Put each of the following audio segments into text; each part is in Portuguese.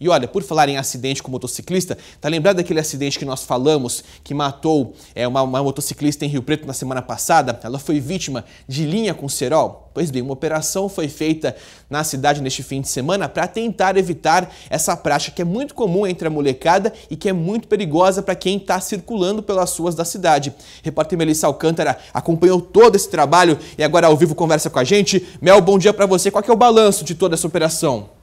E olha, por falar em acidente com motociclista, tá lembrado daquele acidente que nós falamos que matou é, uma, uma motociclista em Rio Preto na semana passada? Ela foi vítima de linha com cerol? Pois bem, uma operação foi feita na cidade neste fim de semana para tentar evitar essa prática que é muito comum entre a molecada e que é muito perigosa para quem está circulando pelas ruas da cidade. Repórter Melissa Alcântara acompanhou todo esse trabalho e agora ao vivo conversa com a gente. Mel, bom dia para você. Qual é o balanço de toda essa operação?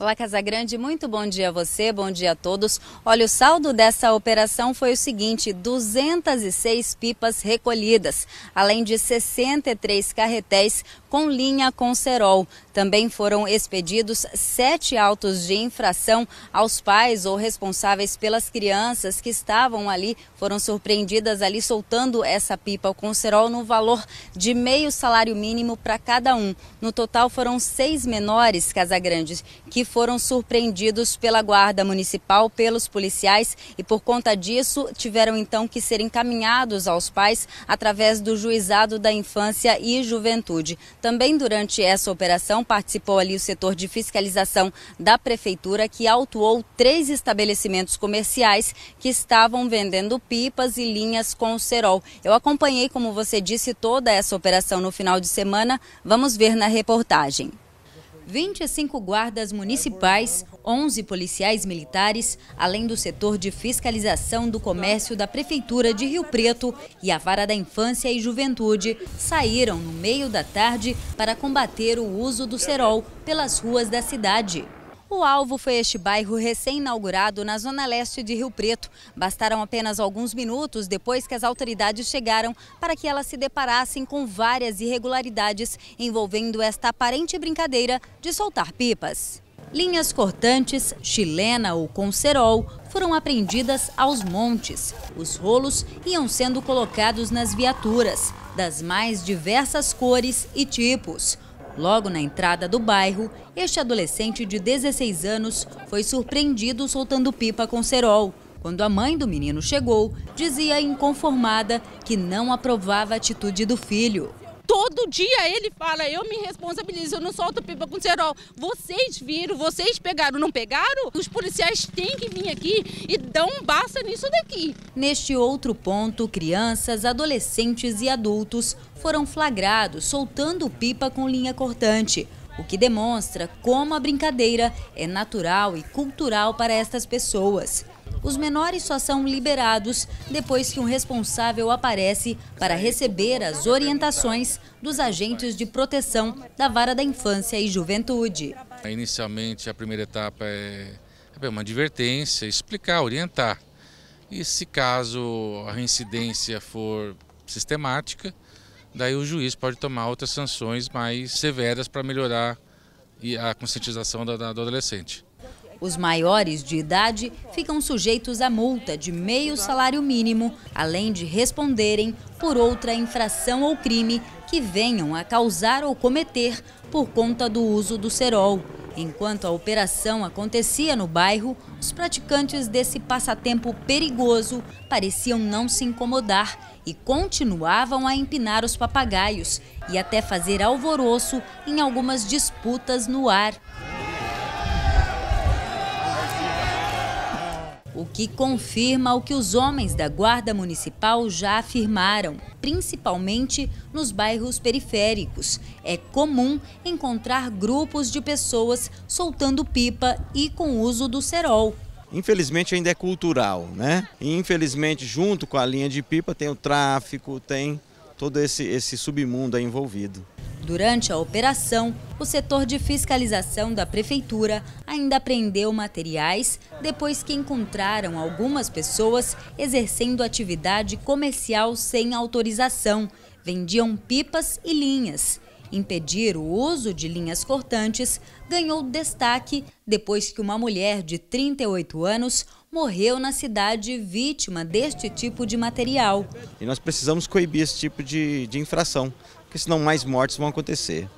Olá, Casagrande, muito bom dia a você, bom dia a todos. Olha, o saldo dessa operação foi o seguinte: 206 pipas recolhidas, além de 63 carretéis com linha com cerol. Também foram expedidos sete autos de infração aos pais ou responsáveis pelas crianças que estavam ali, foram surpreendidas ali soltando essa pipa com cerol no valor de meio salário mínimo para cada um. No total foram seis menores, Casagrande, que foram surpreendidos pela Guarda Municipal, pelos policiais e, por conta disso, tiveram então que ser encaminhados aos pais através do Juizado da Infância e Juventude. Também durante essa operação participou ali o setor de fiscalização da Prefeitura, que autuou três estabelecimentos comerciais que estavam vendendo pipas e linhas com cerol. Eu acompanhei, como você disse, toda essa operação no final de semana. Vamos ver na reportagem. 25 guardas municipais, 11 policiais militares, além do setor de fiscalização do comércio da Prefeitura de Rio Preto e a Vara da Infância e Juventude, saíram no meio da tarde para combater o uso do cerol pelas ruas da cidade. O alvo foi este bairro recém-inaugurado na zona leste de Rio Preto. Bastaram apenas alguns minutos depois que as autoridades chegaram para que elas se deparassem com várias irregularidades envolvendo esta aparente brincadeira de soltar pipas. Linhas cortantes, chilena ou com foram apreendidas aos montes. Os rolos iam sendo colocados nas viaturas, das mais diversas cores e tipos. Logo na entrada do bairro, este adolescente de 16 anos foi surpreendido soltando pipa com cerol. Quando a mãe do menino chegou, dizia inconformada que não aprovava a atitude do filho todo dia ele fala, eu me responsabilizo, eu não solto pipa com cerol. Vocês viram, vocês pegaram, não pegaram? Os policiais têm que vir aqui e dar um basta nisso daqui. Neste outro ponto, crianças, adolescentes e adultos foram flagrados soltando pipa com linha cortante. O que demonstra como a brincadeira é natural e cultural para estas pessoas os menores só são liberados depois que um responsável aparece para receber as orientações dos agentes de proteção da Vara da Infância e Juventude. É, inicialmente, a primeira etapa é, é uma advertência, explicar, orientar. E se caso a reincidência for sistemática, daí o juiz pode tomar outras sanções mais severas para melhorar a conscientização do adolescente. Os maiores de idade ficam sujeitos a multa de meio salário mínimo, além de responderem por outra infração ou crime que venham a causar ou cometer por conta do uso do cerol. Enquanto a operação acontecia no bairro, os praticantes desse passatempo perigoso pareciam não se incomodar e continuavam a empinar os papagaios e até fazer alvoroço em algumas disputas no ar. o que confirma o que os homens da Guarda Municipal já afirmaram, principalmente nos bairros periféricos. É comum encontrar grupos de pessoas soltando pipa e com uso do cerol, infelizmente ainda é cultural, né? E infelizmente junto com a linha de pipa tem o tráfico, tem todo esse, esse submundo envolvido. Durante a operação, o setor de fiscalização da prefeitura ainda apreendeu materiais depois que encontraram algumas pessoas exercendo atividade comercial sem autorização. Vendiam pipas e linhas. Impedir o uso de linhas cortantes ganhou destaque depois que uma mulher de 38 anos morreu na cidade vítima deste tipo de material. E nós precisamos coibir esse tipo de, de infração porque senão mais mortes vão acontecer.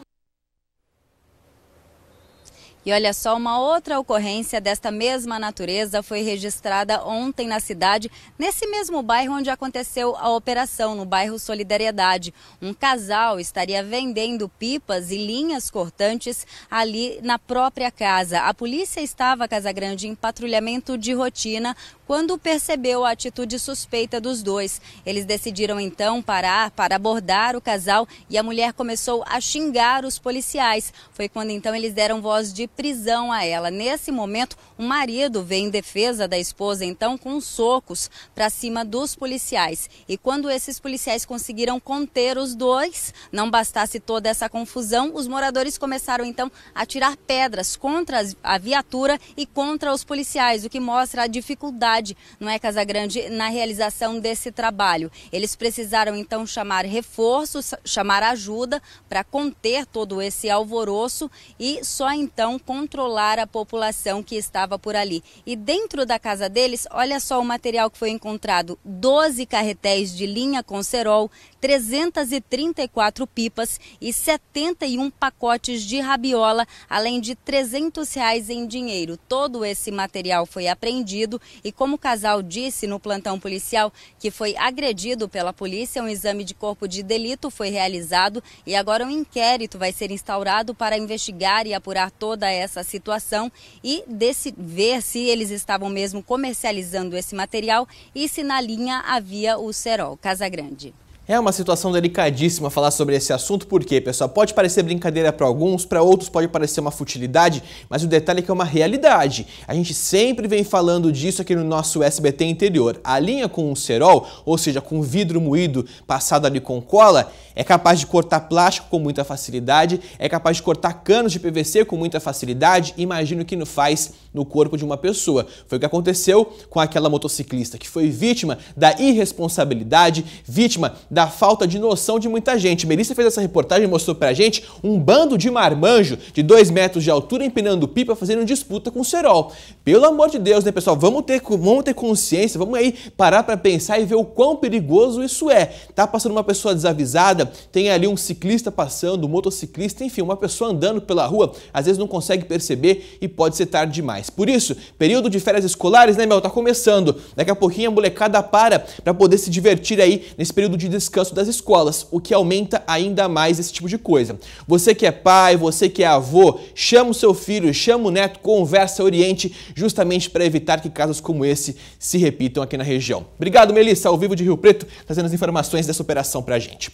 E olha só, uma outra ocorrência desta mesma natureza foi registrada ontem na cidade, nesse mesmo bairro onde aconteceu a operação, no bairro Solidariedade. Um casal estaria vendendo pipas e linhas cortantes ali na própria casa. A polícia estava, Casa Grande, em patrulhamento de rotina quando percebeu a atitude suspeita dos dois. Eles decidiram então parar para abordar o casal e a mulher começou a xingar os policiais. Foi quando então eles deram voz de prisão a ela. Nesse momento, o marido vem em defesa da esposa, então, com socos para cima dos policiais. E quando esses policiais conseguiram conter os dois, não bastasse toda essa confusão, os moradores começaram então a tirar pedras contra a viatura e contra os policiais, o que mostra a dificuldade, não é, casa grande na realização desse trabalho. Eles precisaram então chamar reforços, chamar ajuda para conter todo esse alvoroço e só então controlar a população que estava por ali. E dentro da casa deles, olha só o material que foi encontrado: 12 carretéis de linha com cerol, 334 pipas e 71 pacotes de rabiola, além de 300 reais em dinheiro. Todo esse material foi apreendido e, como o casal disse no plantão policial, que foi agredido pela polícia, um exame de corpo de delito foi realizado e agora um inquérito vai ser instaurado para investigar e apurar toda essa situação e desse, ver se eles estavam mesmo comercializando esse material e se na linha havia o Serol Casagrande. É uma situação delicadíssima falar sobre esse assunto, porque, pessoal, pode parecer brincadeira para alguns, para outros pode parecer uma futilidade, mas o detalhe é que é uma realidade. A gente sempre vem falando disso aqui no nosso SBT interior. A linha com o cerol, ou seja, com vidro moído passado ali com cola, é capaz de cortar plástico com muita facilidade, é capaz de cortar canos de PVC com muita facilidade. Imagino que não faz no corpo de uma pessoa. Foi o que aconteceu com aquela motociclista que foi vítima da irresponsabilidade, vítima da da falta de noção de muita gente. Melissa fez essa reportagem e mostrou pra gente um bando de marmanjo de 2 metros de altura empinando pipa fazendo disputa com o Serol. Pelo amor de Deus, né, pessoal? Vamos ter, vamos ter consciência, vamos aí parar pra pensar e ver o quão perigoso isso é. Tá passando uma pessoa desavisada, tem ali um ciclista passando, um motociclista, enfim, uma pessoa andando pela rua, às vezes não consegue perceber e pode ser tarde demais. Por isso, período de férias escolares, né, meu? Tá começando. Daqui a pouquinho a molecada para pra poder se divertir aí nesse período de descanso descanso das escolas, o que aumenta ainda mais esse tipo de coisa. Você que é pai, você que é avô, chama o seu filho, chama o neto, conversa, oriente, justamente para evitar que casos como esse se repitam aqui na região. Obrigado, Melissa, ao vivo de Rio Preto, trazendo as informações dessa operação para a gente.